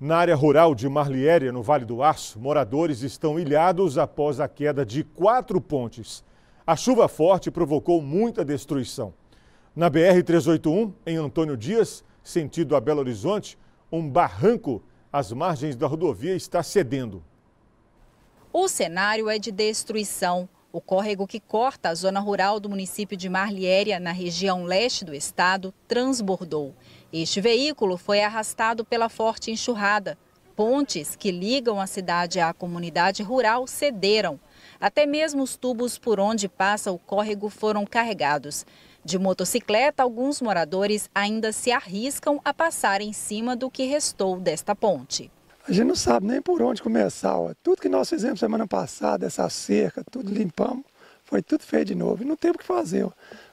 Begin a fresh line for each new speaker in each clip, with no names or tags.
Na área rural de Marliéria, no Vale do Aço, moradores estão ilhados após a queda de quatro pontes. A chuva forte provocou muita destruição. Na BR-381, em Antônio Dias, sentido a Belo Horizonte, um barranco às margens da rodovia está cedendo.
O cenário é de destruição. O córrego que corta a zona rural do município de Marliéria, na região leste do estado, transbordou. Este veículo foi arrastado pela forte enxurrada. Pontes que ligam a cidade à comunidade rural cederam. Até mesmo os tubos por onde passa o córrego foram carregados. De motocicleta, alguns moradores ainda se arriscam a passar em cima do que restou desta ponte
a gente não sabe nem por onde começar. Ó. Tudo que nós fizemos semana passada, essa cerca, tudo limpamos, foi tudo feito de novo. E não tem o que fazer. Ó.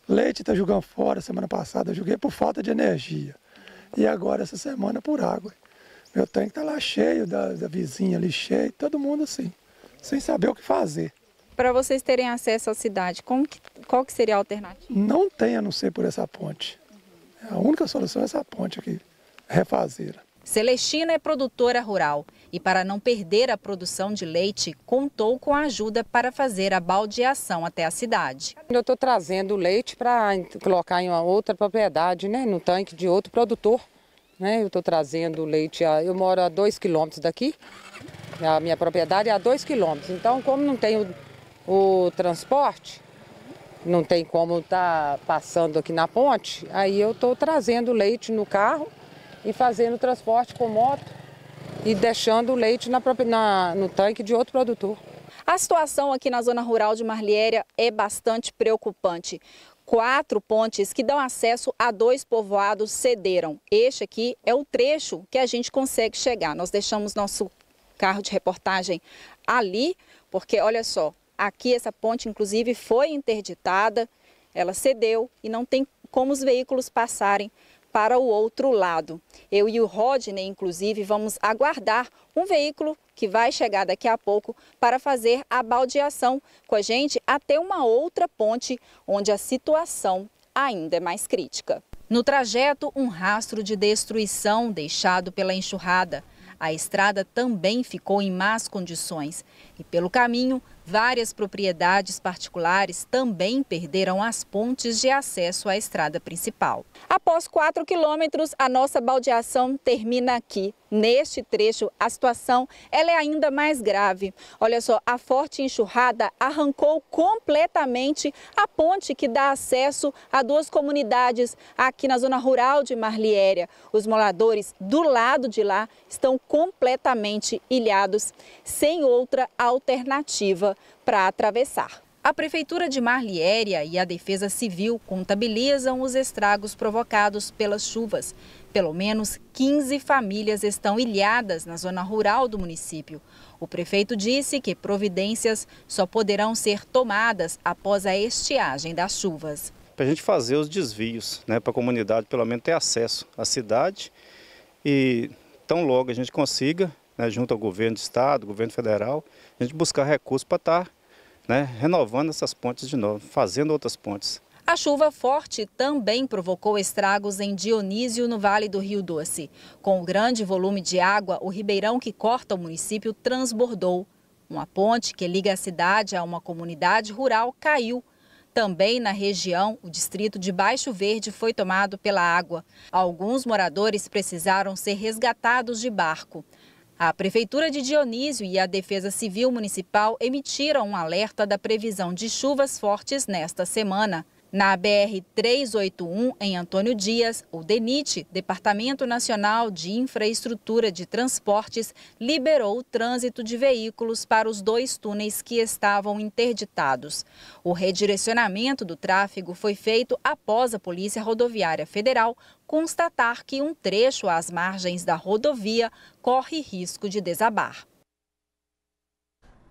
Leite está jogando fora semana passada, eu joguei por falta de energia. E agora essa semana por água. Meu tanque está lá cheio, da, da vizinha ali cheio, todo mundo assim, sem saber o que fazer.
Para vocês terem acesso à cidade, que, qual que seria a alternativa?
Não tem a não ser por essa ponte. A única solução é essa ponte aqui, refazer.
Celestina é produtora rural e, para não perder a produção de leite, contou com a ajuda para fazer a baldeação até a cidade. Eu estou trazendo leite para colocar em uma
outra propriedade, né, no tanque de outro produtor. Né? Eu estou trazendo leite, a, eu moro a dois quilômetros daqui, a minha propriedade é a dois quilômetros. Então, como não tem o transporte, não tem como estar tá passando aqui na ponte, aí eu estou trazendo leite no carro e fazendo transporte com moto
e deixando o leite na, na, no tanque de outro produtor. A situação aqui na zona rural de Marliéria é bastante preocupante. Quatro pontes que dão acesso a dois povoados cederam. Este aqui é o trecho que a gente consegue chegar. Nós deixamos nosso carro de reportagem ali, porque olha só, aqui essa ponte inclusive foi interditada, ela cedeu e não tem como os veículos passarem para o outro lado. Eu e o Rodney, inclusive, vamos aguardar um veículo que vai chegar daqui a pouco para fazer a baldeação com a gente até uma outra ponte onde a situação ainda é mais crítica. No trajeto, um rastro de destruição deixado pela enxurrada. A estrada também ficou em más condições e, pelo caminho, várias propriedades particulares também perderam as pontes de acesso à estrada principal. Após 4 quilômetros, a nossa baldeação termina aqui. Neste trecho, a situação ela é ainda mais grave. Olha só, a forte enxurrada arrancou completamente a ponte que dá acesso a duas comunidades aqui na zona rural de Marliéria. Os moradores do lado de lá estão completamente ilhados, sem outra alternativa para atravessar. A Prefeitura de Marliéria e a Defesa Civil contabilizam os estragos provocados pelas chuvas. Pelo menos 15 famílias estão ilhadas na zona rural do município. O prefeito disse que providências só poderão ser tomadas após a estiagem das chuvas. Para a gente fazer os desvios, né, para a comunidade pelo menos ter acesso à cidade e tão logo a gente consiga, né, junto ao governo do estado, governo federal, a gente buscar recursos para estar tá, né, renovando essas pontes de novo, fazendo outras pontes. A chuva forte também provocou estragos em Dionísio, no Vale do Rio Doce. Com o grande volume de água, o ribeirão que corta o município transbordou. Uma ponte que liga a cidade a uma comunidade rural caiu também na região, o distrito de Baixo Verde foi tomado pela água. Alguns moradores precisaram ser resgatados de barco. A Prefeitura de Dionísio e a Defesa Civil Municipal emitiram um alerta da previsão de chuvas fortes nesta semana. Na BR 381, em Antônio Dias, o DENIT, Departamento Nacional de Infraestrutura de Transportes, liberou o trânsito de veículos para os dois túneis que estavam interditados. O redirecionamento do tráfego foi feito após a Polícia Rodoviária Federal constatar que um trecho às margens da rodovia corre risco de desabar.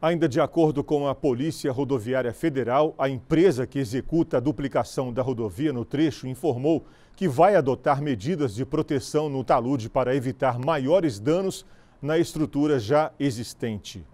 Ainda de acordo com a Polícia Rodoviária Federal, a empresa que executa a duplicação da rodovia no trecho informou que vai adotar medidas de proteção no talude para evitar maiores danos na estrutura já existente.